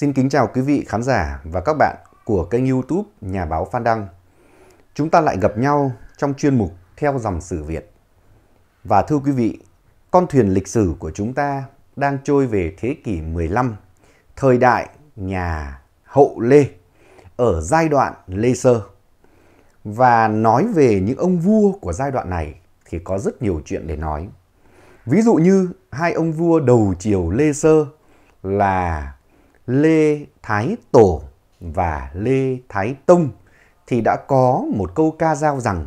Xin kính chào quý vị khán giả và các bạn của kênh youtube Nhà báo Phan Đăng. Chúng ta lại gặp nhau trong chuyên mục Theo dòng sử Việt. Và thưa quý vị, con thuyền lịch sử của chúng ta đang trôi về thế kỷ 15, thời đại nhà hậu Lê, ở giai đoạn Lê Sơ. Và nói về những ông vua của giai đoạn này thì có rất nhiều chuyện để nói. Ví dụ như hai ông vua đầu triều Lê Sơ là Lê Thái Tổ và Lê Thái Tông thì đã có một câu ca dao rằng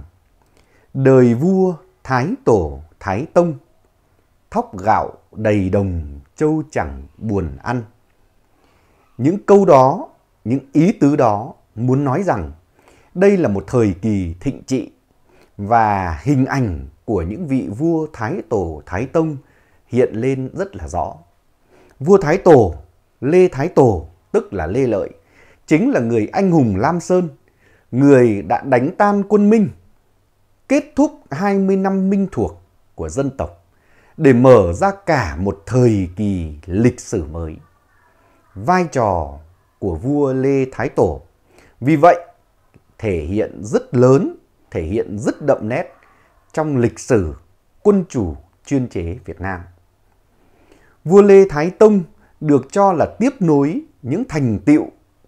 Đời vua Thái Tổ Thái Tông Thóc gạo đầy đồng châu chẳng buồn ăn Những câu đó, những ý tứ đó muốn nói rằng đây là một thời kỳ thịnh trị và hình ảnh của những vị vua Thái Tổ Thái Tông hiện lên rất là rõ. Vua Thái Tổ Lê Thái Tổ, tức là Lê Lợi, chính là người anh hùng Lam Sơn, người đã đánh tan quân Minh, kết thúc 20 năm minh thuộc của dân tộc để mở ra cả một thời kỳ lịch sử mới. Vai trò của vua Lê Thái Tổ vì vậy thể hiện rất lớn, thể hiện rất đậm nét trong lịch sử quân chủ chuyên chế Việt Nam. Vua Lê Thái Tông được cho là tiếp nối những thành tựu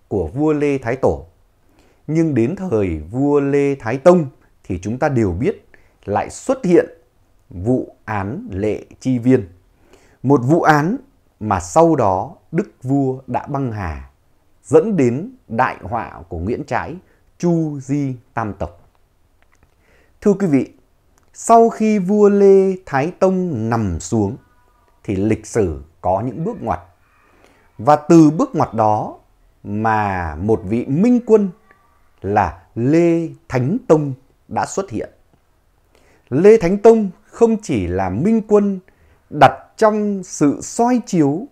của vua Lê Thái Tổ. Nhưng đến thời vua Lê Thái Tông thì chúng ta đều biết lại xuất hiện vụ án lệ chi viên. Một vụ án mà sau đó đức vua đã băng hà dẫn đến đại họa của Nguyễn Trãi, Chu Di Tam Tộc. Thưa quý vị, sau khi vua Lê Thái Tông nằm xuống thì lịch sử có những bước ngoặt và từ bước ngoặt đó mà một vị minh quân là Lê Thánh Tông đã xuất hiện. Lê Thánh Tông không chỉ là minh quân đặt trong sự soi chiếu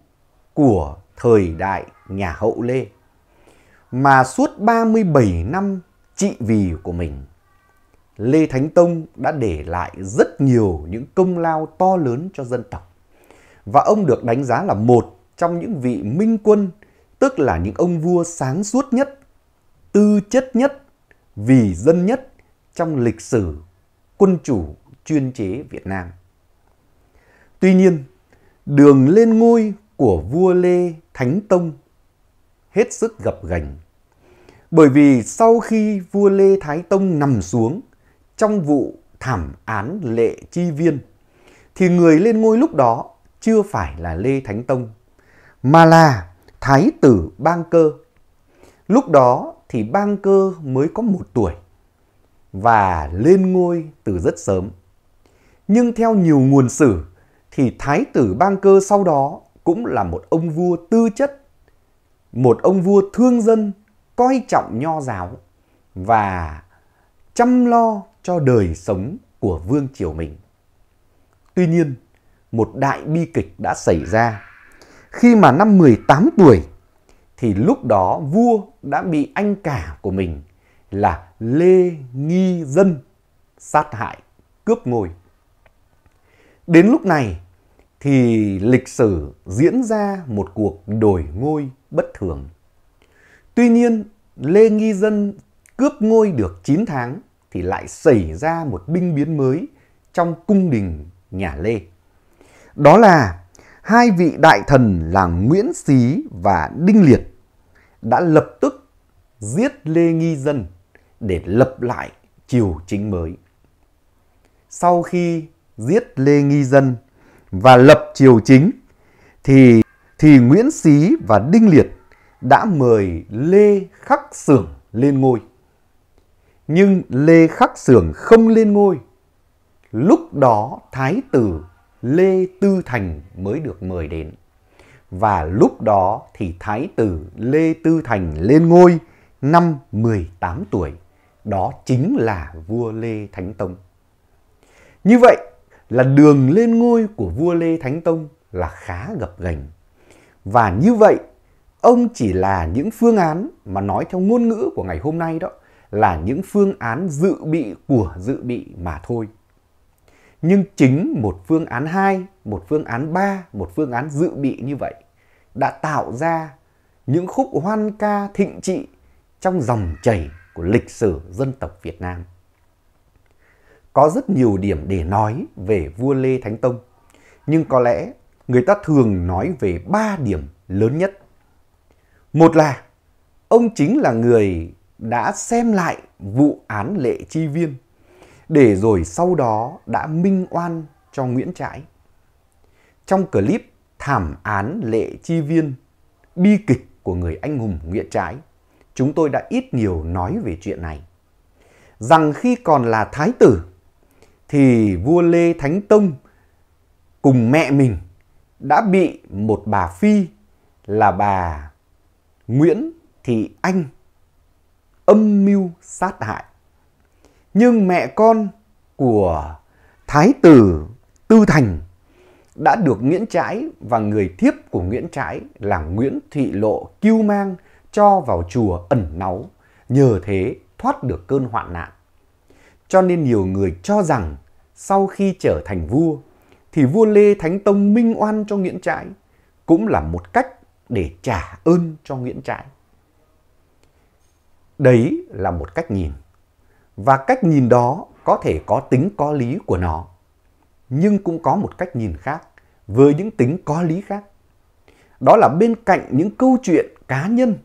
của thời đại nhà hậu Lê, mà suốt 37 năm trị vì của mình, Lê Thánh Tông đã để lại rất nhiều những công lao to lớn cho dân tộc. Và ông được đánh giá là một trong những vị minh quân, tức là những ông vua sáng suốt nhất, tư chất nhất, vì dân nhất trong lịch sử quân chủ chuyên chế Việt Nam. Tuy nhiên, đường lên ngôi của vua Lê Thánh Tông hết sức gập ghềnh. Bởi vì sau khi vua Lê Thái Tông nằm xuống trong vụ thảm án lệ chi viên, thì người lên ngôi lúc đó chưa phải là Lê Thánh Tông mà là thái tử Bang Cơ. Lúc đó thì Bang Cơ mới có một tuổi và lên ngôi từ rất sớm. Nhưng theo nhiều nguồn sử thì thái tử Bang Cơ sau đó cũng là một ông vua tư chất, một ông vua thương dân, coi trọng nho giáo và chăm lo cho đời sống của vương triều mình. Tuy nhiên, một đại bi kịch đã xảy ra khi mà năm 18 tuổi thì lúc đó vua đã bị anh cả của mình là Lê Nghi Dân sát hại, cướp ngôi. Đến lúc này thì lịch sử diễn ra một cuộc đổi ngôi bất thường. Tuy nhiên, Lê Nghi Dân cướp ngôi được 9 tháng thì lại xảy ra một binh biến mới trong cung đình nhà Lê. Đó là hai vị đại thần là Nguyễn Xí và Đinh Liệt đã lập tức giết Lê Nghi Dân để lập lại triều chính mới. Sau khi giết Lê Nghi Dân và lập triều chính thì thì Nguyễn Xí và Đinh Liệt đã mời Lê Khắc Sưởng lên ngôi. Nhưng Lê Khắc Sưởng không lên ngôi. Lúc đó Thái tử Lê Tư Thành mới được mời đến. Và lúc đó thì Thái tử Lê Tư Thành lên ngôi năm 18 tuổi. Đó chính là vua Lê Thánh Tông. Như vậy là đường lên ngôi của vua Lê Thánh Tông là khá gập ghềnh. Và như vậy, ông chỉ là những phương án mà nói theo ngôn ngữ của ngày hôm nay đó là những phương án dự bị của dự bị mà thôi. Nhưng chính một phương án 2, một phương án 3, một phương án dự bị như vậy đã tạo ra những khúc hoan ca thịnh trị trong dòng chảy của lịch sử dân tộc Việt Nam. Có rất nhiều điểm để nói về vua Lê Thánh Tông, nhưng có lẽ người ta thường nói về ba điểm lớn nhất. Một là ông chính là người đã xem lại vụ án Lệ Chi Viên để rồi sau đó đã minh oan cho Nguyễn Trãi. Trong clip Thảm án lệ chi viên, bi kịch của người anh hùng Nguyễn Trãi, chúng tôi đã ít nhiều nói về chuyện này. Rằng khi còn là thái tử, thì vua Lê Thánh Tông cùng mẹ mình đã bị một bà phi là bà Nguyễn Thị Anh âm mưu sát hại nhưng mẹ con của thái tử Tư Thành đã được Nguyễn Trãi và người thiếp của Nguyễn Trãi là Nguyễn Thị Lộ cứu mang cho vào chùa ẩn náu, nhờ thế thoát được cơn hoạn nạn. Cho nên nhiều người cho rằng sau khi trở thành vua thì vua Lê Thánh Tông minh oan cho Nguyễn Trãi cũng là một cách để trả ơn cho Nguyễn Trãi. Đấy là một cách nhìn. Và cách nhìn đó có thể có tính có lý của nó. Nhưng cũng có một cách nhìn khác, với những tính có lý khác. Đó là bên cạnh những câu chuyện cá nhân,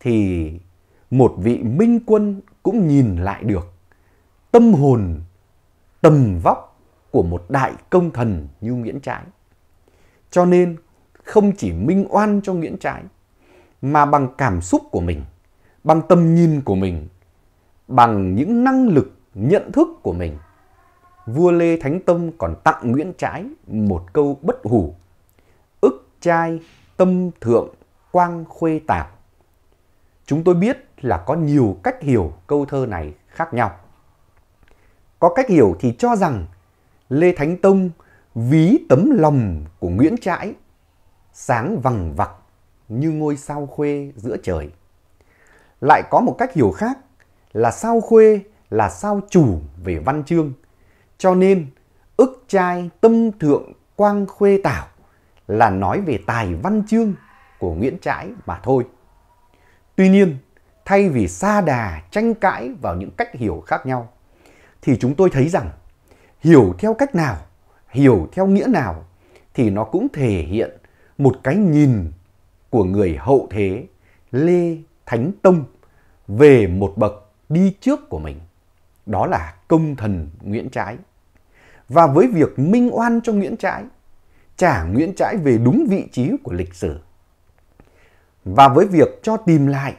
thì một vị minh quân cũng nhìn lại được tâm hồn, tầm vóc của một đại công thần như Nguyễn Trãi. Cho nên không chỉ minh oan cho Nguyễn Trãi, mà bằng cảm xúc của mình, bằng tầm nhìn của mình, bằng những năng lực nhận thức của mình. Vua Lê Thánh Tông còn tặng Nguyễn Trãi một câu bất hủ. Ức trai tâm thượng quang khuê tạp. Chúng tôi biết là có nhiều cách hiểu câu thơ này khác nhau. Có cách hiểu thì cho rằng Lê Thánh Tông ví tấm lòng của Nguyễn Trãi sáng vằng vặc như ngôi sao khuê giữa trời. Lại có một cách hiểu khác là sao khuê, là sao chủ về văn chương. Cho nên, ức trai tâm thượng quang khuê tảo là nói về tài văn chương của Nguyễn Trãi mà thôi. Tuy nhiên, thay vì xa đà tranh cãi vào những cách hiểu khác nhau, thì chúng tôi thấy rằng hiểu theo cách nào, hiểu theo nghĩa nào thì nó cũng thể hiện một cái nhìn của người hậu thế Lê Thánh Tông về một bậc đi trước của mình. Đó là công thần Nguyễn Trãi. Và với việc minh oan cho Nguyễn Trãi, trả Nguyễn Trãi về đúng vị trí của lịch sử. Và với việc cho tìm lại,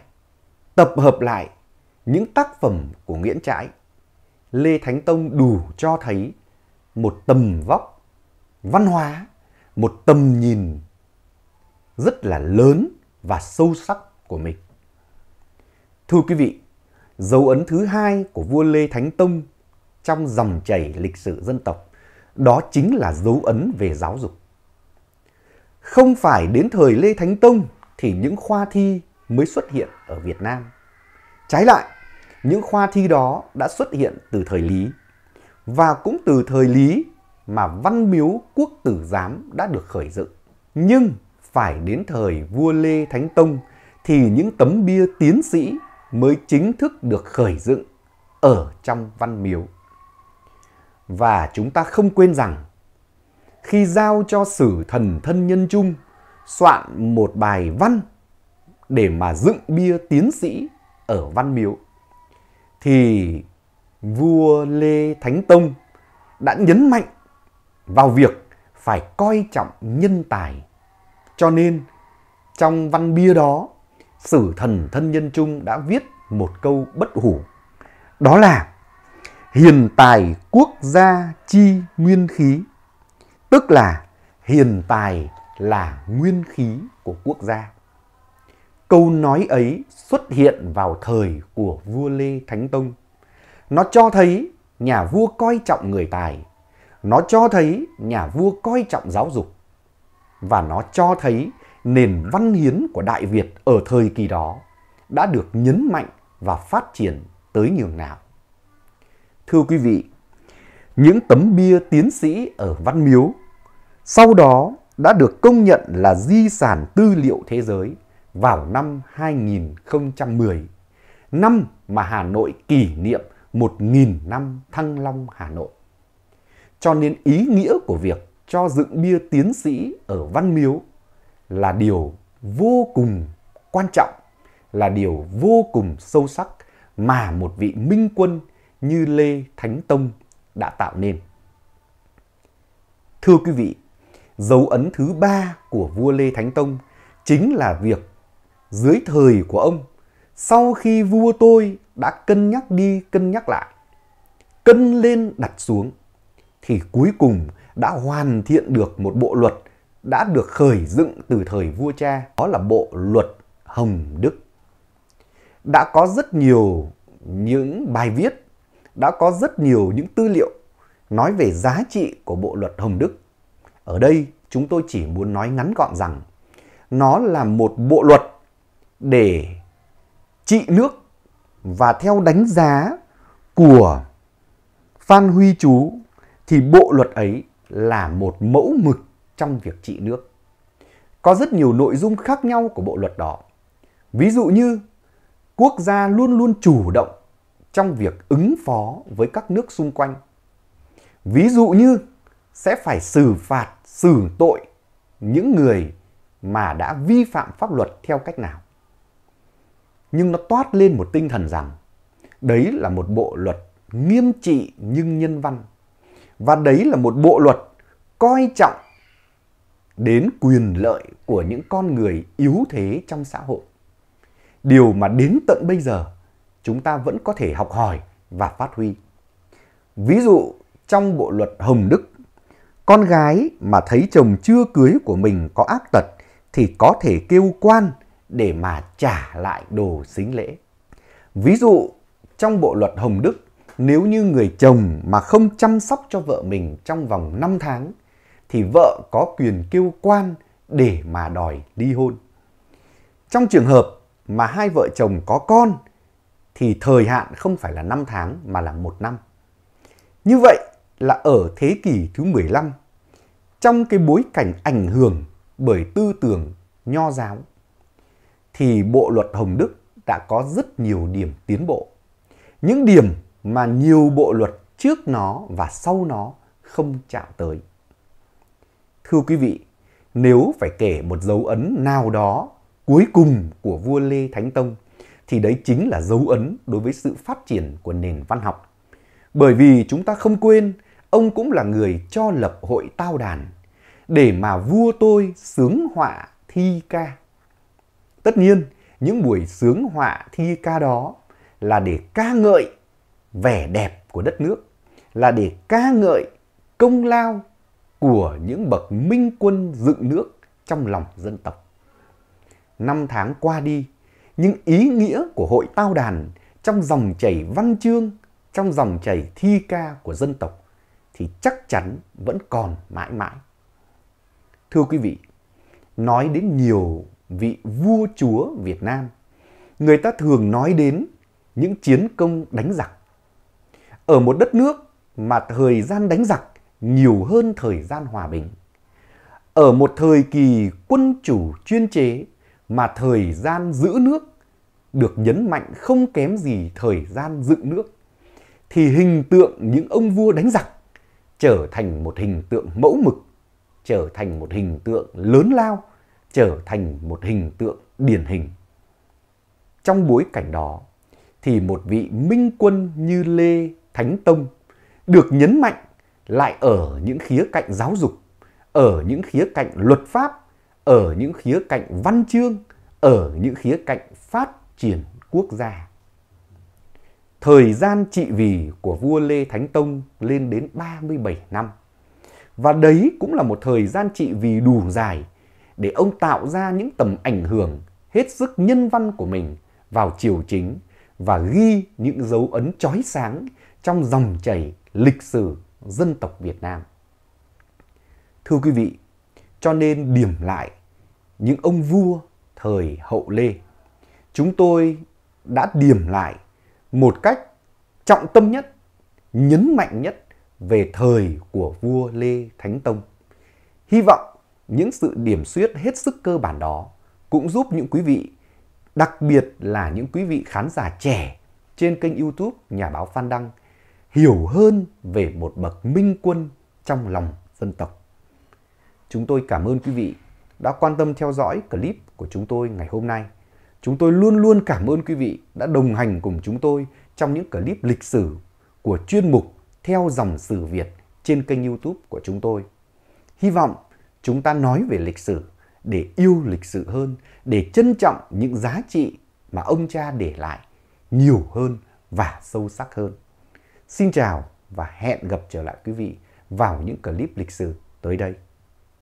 tập hợp lại những tác phẩm của Nguyễn Trãi, Lê Thánh Tông đủ cho thấy một tầm vóc văn hóa, một tầm nhìn rất là lớn và sâu sắc của mình. Thưa quý vị, dấu ấn thứ hai của vua Lê Thánh Tông trong dòng chảy lịch sử dân tộc, đó chính là dấu ấn về giáo dục. Không phải đến thời Lê Thánh Tông thì những khoa thi mới xuất hiện ở Việt Nam. Trái lại, những khoa thi đó đã xuất hiện từ thời Lý. Và cũng từ thời Lý mà văn miếu quốc tử giám đã được khởi dựng. Nhưng phải đến thời vua Lê Thánh Tông thì những tấm bia tiến sĩ mới chính thức được khởi dựng ở trong văn miếu. Và chúng ta không quên rằng, khi giao cho sử thần thân nhân trung soạn một bài văn để mà dựng bia tiến sĩ ở văn miếu, thì vua Lê Thánh Tông đã nhấn mạnh vào việc phải coi trọng nhân tài. Cho nên, trong văn bia đó sử thần thân nhân chung đã viết một câu bất hủ. Đó là hiền tài quốc gia chi nguyên khí. Tức là hiền tài là nguyên khí của quốc gia. Câu nói ấy xuất hiện vào thời của vua Lê Thánh Tông. Nó cho thấy nhà vua coi trọng người tài. Nó cho thấy nhà vua coi trọng giáo dục. Và nó cho thấy nền văn hiến của Đại Việt ở thời kỳ đó đã được nhấn mạnh và phát triển tới nhường nào. Thưa quý vị, những tấm bia tiến sĩ ở Văn Miếu sau đó đã được công nhận là di sản tư liệu thế giới vào năm 2010, năm mà Hà Nội kỷ niệm 1.000 năm Thăng Long Hà Nội. Cho nên ý nghĩa của việc cho dựng bia tiến sĩ ở Văn Miếu là điều vô cùng quan trọng, là điều vô cùng sâu sắc mà một vị minh quân như Lê Thánh Tông đã tạo nên. Thưa quý vị, dấu ấn thứ ba của vua Lê Thánh Tông chính là việc dưới thời của ông, sau khi vua tôi đã cân nhắc đi cân nhắc lại, cân lên đặt xuống, thì cuối cùng đã hoàn thiện được một bộ luật đã được khởi dựng từ thời vua cha, đó là bộ luật Hồng Đức. Đã có rất nhiều những bài viết, đã có rất nhiều những tư liệu nói về giá trị của bộ luật Hồng Đức. Ở đây chúng tôi chỉ muốn nói ngắn gọn rằng nó là một bộ luật để trị nước và theo đánh giá của Phan Huy Chú thì bộ luật ấy là một mẫu mực trong việc trị nước. Có rất nhiều nội dung khác nhau của bộ luật đó. Ví dụ như quốc gia luôn luôn chủ động trong việc ứng phó với các nước xung quanh. Ví dụ như sẽ phải xử phạt, xử tội những người mà đã vi phạm pháp luật theo cách nào. Nhưng nó toát lên một tinh thần rằng đấy là một bộ luật nghiêm trị nhưng nhân văn. Và đấy là một bộ luật coi trọng đến quyền lợi của những con người yếu thế trong xã hội. Điều mà đến tận bây giờ chúng ta vẫn có thể học hỏi và phát huy. Ví dụ trong bộ luật Hồng Đức, con gái mà thấy chồng chưa cưới của mình có ác tật thì có thể kêu quan để mà trả lại đồ xính lễ. Ví dụ trong bộ luật Hồng Đức, nếu như người chồng mà không chăm sóc cho vợ mình trong vòng 5 tháng thì vợ có quyền kêu quan để mà đòi ly hôn. Trong trường hợp mà hai vợ chồng có con thì thời hạn không phải là 5 tháng mà là 1 năm. Như vậy là ở thế kỷ thứ 15, trong cái bối cảnh ảnh hưởng bởi tư tưởng nho giáo thì bộ luật Hồng Đức đã có rất nhiều điểm tiến bộ. Những điểm mà nhiều bộ luật trước nó và sau nó không chạm tới. Thưa quý vị, nếu phải kể một dấu ấn nào đó cuối cùng của vua Lê Thánh Tông thì đấy chính là dấu ấn đối với sự phát triển của nền văn học. Bởi vì chúng ta không quên, ông cũng là người cho lập hội tao đàn để mà vua tôi sướng họa thi ca. Tất nhiên, những buổi sướng họa thi ca đó là để ca ngợi vẻ đẹp của đất nước, là để ca ngợi công lao của những bậc minh quân dựng nước trong lòng dân tộc. Năm tháng qua đi, những ý nghĩa của hội tao đàn trong dòng chảy văn chương, trong dòng chảy thi ca của dân tộc thì chắc chắn vẫn còn mãi mãi. Thưa quý vị, nói đến nhiều vị vua chúa Việt Nam, người ta thường nói đến những chiến công đánh giặc. Ở một đất nước mà thời gian đánh giặc nhiều hơn thời gian hòa bình. Ở một thời kỳ quân chủ chuyên chế mà thời gian giữ nước được nhấn mạnh không kém gì thời gian dựng nước, thì hình tượng những ông vua đánh giặc trở thành một hình tượng mẫu mực, trở thành một hình tượng lớn lao, trở thành một hình tượng điển hình. Trong bối cảnh đó, thì một vị minh quân như Lê Thánh Tông được nhấn mạnh lại ở những khía cạnh giáo dục, ở những khía cạnh luật pháp, ở những khía cạnh văn chương, ở những khía cạnh phát triển quốc gia. Thời gian trị vì của vua Lê Thánh Tông lên đến 37 năm. Và đấy cũng là một thời gian trị vì đủ dài để ông tạo ra những tầm ảnh hưởng hết sức nhân văn của mình vào triều chính và ghi những dấu ấn chói sáng trong dòng chảy lịch sử dân tộc Việt Nam. Thưa quý vị, cho nên điểm lại những ông vua thời hậu Lê, chúng tôi đã điểm lại một cách trọng tâm nhất, nhấn mạnh nhất về thời của vua Lê Thánh Tông. Hy vọng những sự điểm xuyết hết sức cơ bản đó cũng giúp những quý vị, đặc biệt là những quý vị khán giả trẻ trên kênh YouTube Nhà báo Phan Đăng hiểu hơn về một bậc minh quân trong lòng dân tộc. Chúng tôi cảm ơn quý vị đã quan tâm theo dõi clip của chúng tôi ngày hôm nay. Chúng tôi luôn luôn cảm ơn quý vị đã đồng hành cùng chúng tôi trong những clip lịch sử của chuyên mục Theo dòng sử Việt trên kênh YouTube của chúng tôi. Hy vọng chúng ta nói về lịch sử để yêu lịch sử hơn, để trân trọng những giá trị mà ông cha để lại nhiều hơn và sâu sắc hơn. Xin chào và hẹn gặp trở lại quý vị vào những clip lịch sử tới đây.